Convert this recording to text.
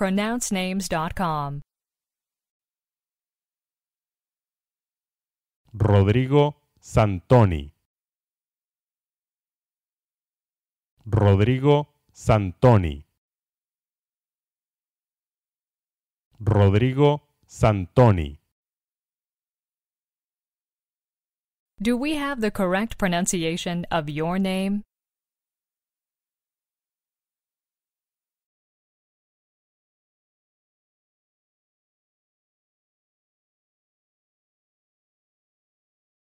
pronouncenames.com. Rodrigo Santoni. Rodrigo Santoni. Rodrigo Santoni. Do we have the correct pronunciation of your name?